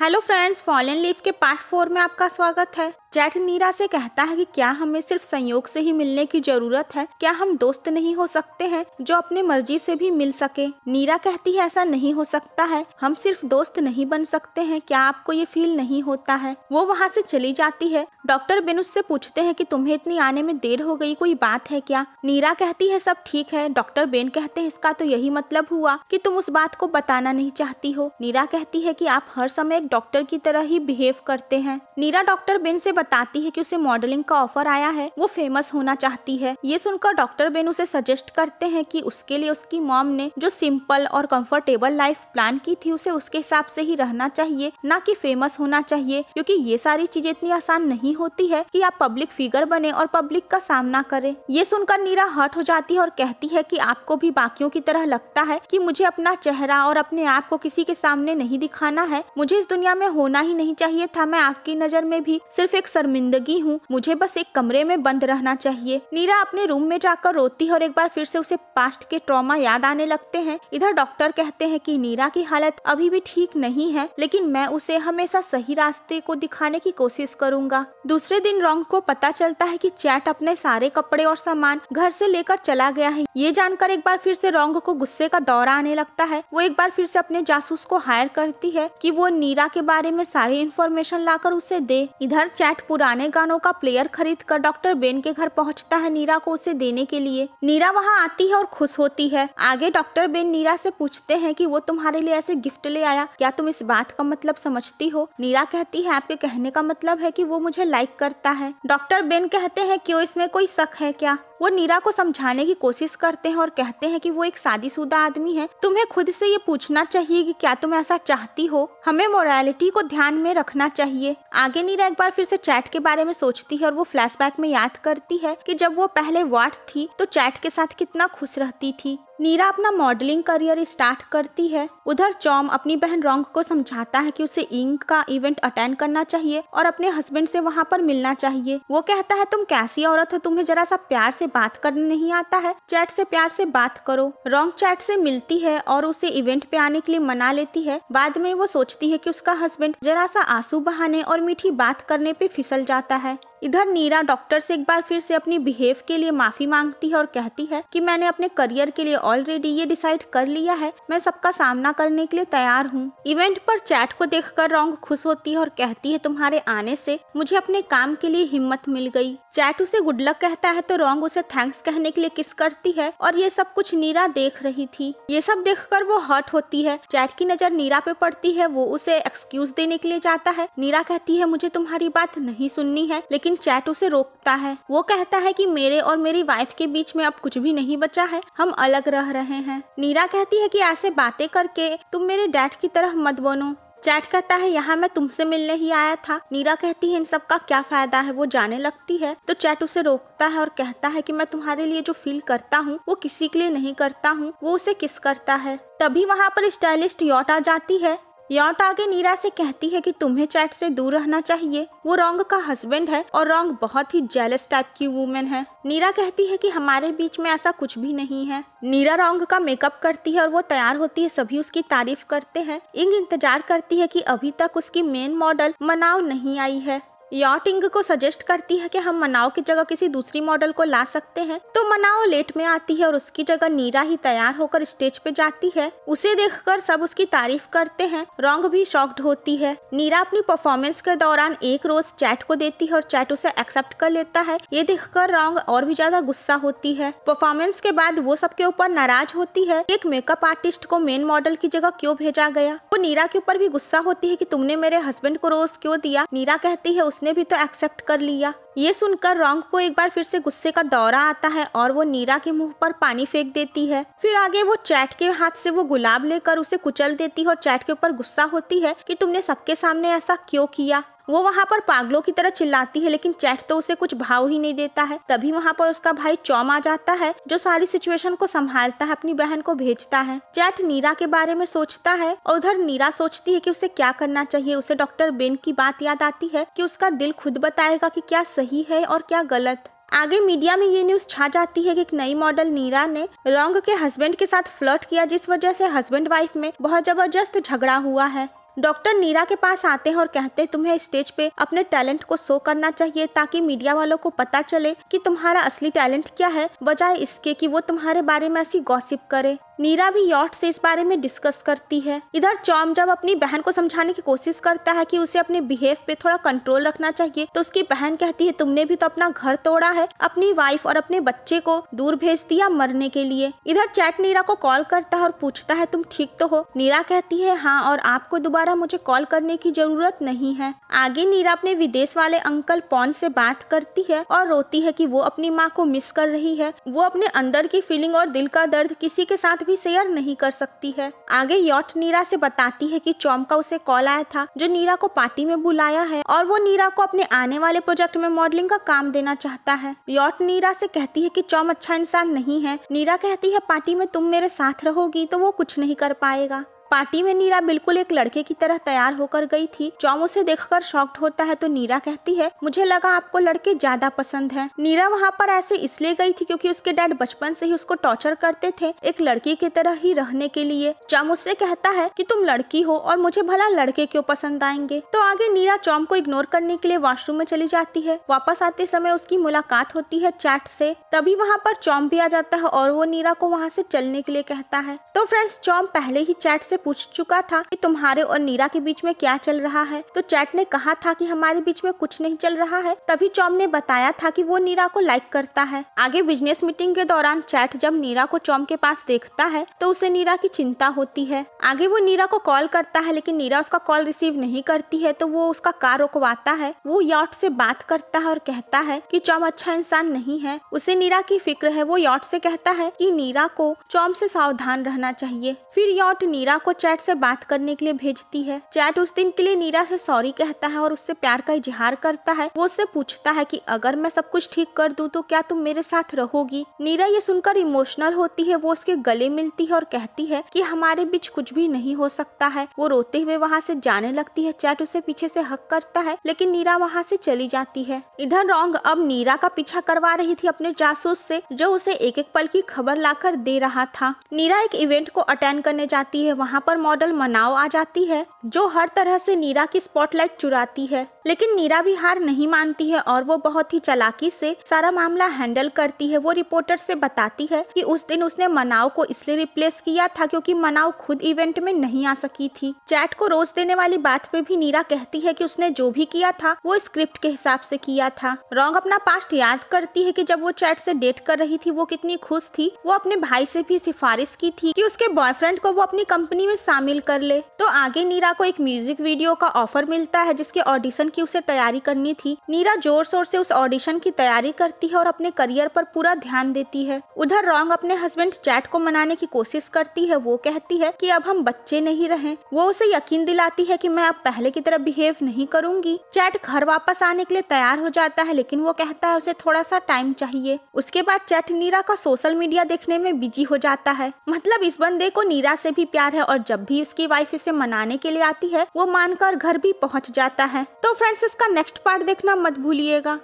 hello friends fallen leaf के part four में आपका स्वागत है जैठ नीरा से कहता है कि क्या हमें सिर्फ संयोग से ही मिलने की जरूरत है क्या हम दोस्त नहीं हो सकते हैं जो अपने मर्जी से भी मिल सके नीरा कहती है ऐसा नहीं हो सकता है हम सिर्फ दोस्त नहीं बन सकते हैं क्या आपको ये फील नहीं होता है वो वहाँ से चली जाती है डॉक्टर बेन उससे पूछते हैं कि तुम्हें इतनी आने में देर हो गई कोई बात है क्या नीरा कहती है सब ठीक है डॉक्टर बेन कहते हैं इसका तो यही मतलब हुआ कि तुम उस बात को बताना नहीं चाहती हो नीरा कहती है कि आप हर समय एक डॉक्टर की तरह ही बिहेव करते हैं नीरा डॉक्टर बेन से बताती है कि उसे मॉडलिंग का ऑफर आया है वो फेमस होना चाहती है ये सुनकर डॉक्टर बेन उसे सजेस्ट करते हैं कि उसके लिए उसकी मॉम ने जो सिंपल और कंफर्टेबल लाइफ प्लान की थी उसे उसके हिसाब से ही रहना चाहिए न कि फेमस होना चाहिए क्योंकि ये सारी चीजें इतनी आसान नहीं होती है कि आप पब्लिक फिगर बने और पब्लिक का सामना करें ये सुनकर नीरा हर्ट हो जाती है और कहती है कि आपको भी बाकियों की तरह लगता है कि मुझे अपना चेहरा और अपने आप को किसी के सामने नहीं दिखाना है मुझे इस दुनिया में होना ही नहीं चाहिए था मैं आपकी नजर में भी सिर्फ एक शर्मिंदगी हूँ मुझे बस एक कमरे में बंद रहना चाहिए नीरा अपने रूम में जाकर रोती है और एक बार फिर से उसे पास्ट के ट्रॉमा याद आने लगते हैं इधर डॉक्टर कहते हैं कि नीरा की हालत अभी भी ठीक नहीं है लेकिन मैं उसे हमेशा सही रास्ते को दिखाने की कोशिश करूंगा दूसरे दिन रोंग को पता चलता है कि चैट अपने सारे कपड़े और सामान घर से लेकर चला गया है ये जानकर एक बार फिर से रोंग को गुस्से का दौरा आने लगता है वो एक बार फिर से अपने जासूस को हायर करती है की वो नीरा के बारे में सारी इन्फॉर्मेशन लाकर उसे दे इधर चैट इनफैक्ट पुराने गानों का प्लेयर खरीद कर डॉक्टर बेन के घर पहुंचता है नीरा को उसे देने के लिए नीरा वहां आती है और खुश होती है आगे डॉक्टर बेन नीरा से पूछते हैं कि वो तुम्हारे लिए ऐसे गिफ्ट ले आया क्या तुम इस बात का मतलब समझती हो नीरा कहती है आपके कहने का मतलब है की वो मुझे लाइक करता है डॉक्टर बेन कहते हैं क्यों इसमें कोई शक है क्या वो नीरा को समझाने की कोशिश करते हैं और कहते हैं कि वो एक शादीशुदा आदमी है तुम्हें खुद से ये पूछना चाहिए कि क्या तुम ऐसा चाहती हो हमें मोरालिटी को ध्यान में रखना चाहिए आगे नीरा एक बार फिर से चैट के बारे में सोचती है और वो फ्लैशबैक में याद करती है कि जब वो पहले वाट थी तो चैट के साथ कितना खुश रहती थी नीरा अपना मॉडलिंग करियर स्टार्ट करती है उधर चौम अपनी बहन रोंग को समझाता है कि उसे इंग का इवेंट अटेंड करना चाहिए और अपने हस्बैंड से वहाँ पर मिलना चाहिए वो कहता है तुम कैसी औरत हो तुम्हें जरा सा प्यार से बात करने नहीं आता है चैट से प्यार से बात करो रोंग चैट से मिलती है और उसे इवेंट पे आने के लिए मना लेती है बाद में वो सोचती है की उसका हस्बैंड जरा सा आंसू बहाने और मीठी बात करने पे फिसल जाता है इधर नीरा डॉक्टर से एक बार फिर से अपनी बिहेव के लिए माफी मांगती है और कहती है कि मैंने अपने करियर के लिए ऑलरेडी ये डिसाइड कर लिया है मैं सबका सामना करने के लिए तैयार हूँ इवेंट पर चैट को देखकर रोंग खुश होती है और कहती है तुम्हारे आने से मुझे अपने काम के लिए हिम्मत मिल गई चैट उसे गुडलक कहता है तो रोंग उसे थैंक्स कहने के लिए किस करती है और ये सब कुछ नीरा देख रही थी ये सब देख कर वो हर्ट होती है चैट की नजर नीरा पे पड़ती है वो उसे एक्सक्यूज देने के लिए जाता है नीरा कहती है मुझे तुम्हारी बात नहीं सुननी है लेकिन लेकिन चैट उसे रोकता है वो कहता है कि मेरे और मेरी वाइफ के बीच में अब कुछ भी नहीं बचा है हम अलग रह रहे हैं नीरा कहती है कि ऐसे बातें करके तुम मेरे डैड की तरह मत बनो चैट कहता है यहाँ मैं तुमसे मिलने ही आया था नीरा कहती है इन सब का क्या फायदा है वो जाने लगती है तो चैट उसे रोकता है और कहता है कि मैं तुम्हारे लिए जो फील करता हूँ वो किसी के लिए नहीं करता हूँ वो उसे किस करता है तभी वहाँ पर स्टाइलिस्ट योट आ जाती है यौट आगे नीरा से कहती है कि तुम्हें चैट से दूर रहना चाहिए वो रोंग का हस्बैंड है और रोंग बहुत ही जेलस टाइप की वूमेन है नीरा कहती है कि हमारे बीच में ऐसा कुछ भी नहीं है नीरा रोंग का मेकअप करती है और वो तैयार होती है सभी उसकी तारीफ करते हैं इंग इंतजार करती है कि अभी तक उसकी मेन मॉडल मनाव नहीं आई है याटिंग को सजेस्ट करती है कि हम मनाओ की जगह किसी दूसरी मॉडल को ला सकते हैं तो मनाओ लेट में आती है और उसकी जगह नीरा ही तैयार होकर स्टेज पे जाती है उसे देखकर सब उसकी तारीफ करते हैं रोंग भी शॉक्ड होती है नीरा अपनी परफॉर्मेंस के दौरान एक रोज चैट को देती है और चैट उसे एक्सेप्ट कर लेता है ये देख रॉन्ग और भी ज्यादा गुस्सा होती है परफॉर्मेंस के बाद वो सबके ऊपर नाराज होती है एक मेकअप आर्टिस्ट को मेन मॉडल की जगह क्यों भेजा गया वो नीरा के ऊपर भी गुस्सा होती है की तुमने मेरे हस्बैंड को रोज क्यों दिया नीरा कहती है उसने भी तो एक्सेप्ट कर लिया ये सुनकर रोंग को एक बार फिर से गुस्से का दौरा आता है और वो नीरा के मुंह पर पानी फेंक देती है फिर आगे वो चैट के हाथ से वो गुलाब लेकर उसे कुचल देती है और चैट के ऊपर गुस्सा होती है कि तुमने सबके सामने ऐसा क्यों किया वो वहाँ पर पागलों की तरह चिल्लाती है लेकिन चैट तो उसे कुछ भाव ही नहीं देता है तभी वहाँ पर उसका भाई चौम आ जाता है जो सारी सिचुएशन को संभालता है अपनी बहन को भेजता है चैट नीरा के बारे में सोचता है और उधर नीरा सोचती है की उसे क्या करना चाहिए उसे डॉक्टर बेन की बात याद आती है की उसका दिल खुद बताएगा की क्या सही है और क्या गलत आगे मीडिया में ये न्यूज छा जाती है कि एक नई मॉडल नीरा ने रोंग के हस्बैंड के साथ फ्लर्ट किया जिस वजह से हस्बैंड वाइफ में बहुत जबरदस्त झगड़ा हुआ है डॉक्टर नीरा के पास आते हैं और कहते हैं तुम्हें स्टेज पे अपने टैलेंट को शो करना चाहिए ताकि मीडिया वालों को पता चले कि तुम्हारा असली टैलेंट क्या है बजाय इसके कि वो तुम्हारे बारे में ऐसी गॉसिप करे नीरा भी यॉट से इस बारे में डिस्कस करती है इधर चौम जब अपनी बहन को समझाने की कोशिश करता है कि उसे अपने बिहेव पे थोड़ा कंट्रोल रखना चाहिए तो उसकी बहन कहती है तुमने भी तो अपना घर तोड़ा है अपनी वाइफ और अपने बच्चे को दूर भेज दिया मरने के लिए इधर चैट नीरा को कॉल करता है और पूछता है तुम ठीक तो हो नीरा कहती है हाँ और आपको दोबारा मुझे कॉल करने की जरूरत नहीं है आगे नीरा अपने विदेश वाले अंकल पौन से बात करती है और रोती है की वो अपनी माँ को मिस कर रही है वो अपने अंदर की फीलिंग और दिल का दर्द किसी के साथ भी शेयर नहीं कर सकती है आगे यॉट नीरा से बताती है कि चौम का उसे कॉल आया था जो नीरा को पार्टी में बुलाया है और वो नीरा को अपने आने वाले प्रोजेक्ट में मॉडलिंग का काम देना चाहता है यॉट नीरा से कहती है कि चौम अच्छा इंसान नहीं है नीरा कहती है पार्टी में तुम मेरे साथ रहोगी तो वो कुछ नहीं कर पाएगा पार्टी में नीरा बिल्कुल एक लड़के की तरह तैयार होकर गई थी चौम उसे देखकर शॉक्ड होता है तो नीरा कहती है मुझे लगा आपको लड़के ज्यादा पसंद है नीरा वहाँ पर ऐसे इसलिए गई थी क्योंकि उसके डैड बचपन से ही उसको टॉर्चर करते थे एक लड़की की तरह ही रहने के लिए चौम उससे कहता है की तुम लड़की हो और मुझे भला लड़के क्यों पसंद आएंगे तो आगे नीरा चौम को इग्नोर करने के लिए वॉशरूम में चली जाती है वापस आते समय उसकी मुलाकात होती है चैट से तभी वहाँ पर चौम भी आ जाता है और वो नीरा को वहाँ से चलने के लिए कहता है तो फ्रेंड्स चौम पहले ही चैट से से पूछ चुका था कि तुम्हारे और नीरा के बीच में क्या चल रहा है तो चैट ने कहा था कि हमारे बीच में कुछ नहीं चल रहा है तभी चौम ने बताया था कि वो नीरा को लाइक करता है आगे बिजनेस मीटिंग के दौरान चैट जब नीरा को चौम के पास देखता है तो उसे नीरा की चिंता होती है आगे वो नीरा को कॉल करता है लेकिन नीरा उसका कॉल रिसीव नहीं करती है तो वो उसका कार रुकवाता है वो यॉट से बात करता है और कहता है की चौम अच्छा इंसान नहीं है उसे नीरा की फिक्र है वो यॉट से कहता है की नीरा को चौम से सावधान रहना चाहिए फिर यॉट नीरा को चैट से बात करने के लिए भेजती है चैट उस दिन के लिए नीरा से सॉरी कहता है और उससे प्यार का इजहार करता है वो उससे पूछता है कि अगर मैं सब कुछ ठीक कर दूं तो क्या तुम मेरे साथ रहोगी नीरा ये सुनकर इमोशनल होती है वो उसके गले मिलती है और कहती है कि हमारे बीच कुछ भी नहीं हो सकता है वो रोते हुए वहाँ से जाने लगती है चैट उसे पीछे से हक करता है लेकिन नीरा वहाँ से चली जाती है इधर रोंग अब नीरा का पीछा करवा रही थी अपने जासूस से जो उसे एक एक पल की खबर लाकर दे रहा था नीरा एक इवेंट को अटेंड करने जाती है वहाँ यहाँ पर मॉडल मनाओ आ जाती है जो हर तरह से नीरा की स्पॉटलाइट चुराती है लेकिन नीरा भी हार नहीं मानती है और वो बहुत ही चलाकी से सारा मामला हैंडल करती है वो रिपोर्टर से बताती है कि उस दिन उसने मनाओ को इसलिए रिप्लेस किया था क्योंकि मनाओ खुद इवेंट में नहीं आ सकी थी चैट को रोज देने वाली बात पे भी नीरा कहती है कि उसने जो भी किया था वो स्क्रिप्ट के हिसाब से किया था रॉन्ग अपना पास्ट याद करती है की जब वो चैट से डेट कर रही थी वो कितनी खुश थी वो अपने भाई से भी सिफारिश की थी की उसके बॉयफ्रेंड को वो अपनी कंपनी कंपनी में शामिल कर ले तो आगे नीरा को एक म्यूजिक वीडियो का ऑफर मिलता है जिसके ऑडिशन की उसे तैयारी करनी थी नीरा जोर शोर से उस ऑडिशन की तैयारी करती है और अपने करियर पर पूरा ध्यान देती है उधर रॉन्ग अपने हस्बैंड चैट को मनाने की कोशिश करती है वो कहती है कि अब हम बच्चे नहीं रहे वो उसे यकीन दिलाती है कि मैं अब पहले की तरह बिहेव नहीं करूंगी चैट घर वापस आने के लिए तैयार हो जाता है लेकिन वो कहता है उसे थोड़ा सा टाइम चाहिए उसके बाद चैट नीरा का सोशल मीडिया देखने में बिजी हो जाता है मतलब इस बंदे को नीरा से भी प्यार है और और जब भी उसकी वाइफ इसे मनाने के लिए आती है वो मानकर घर भी पहुंच जाता है तो फ्रेंड्स इसका नेक्स्ट पार्ट देखना मत भूलिएगा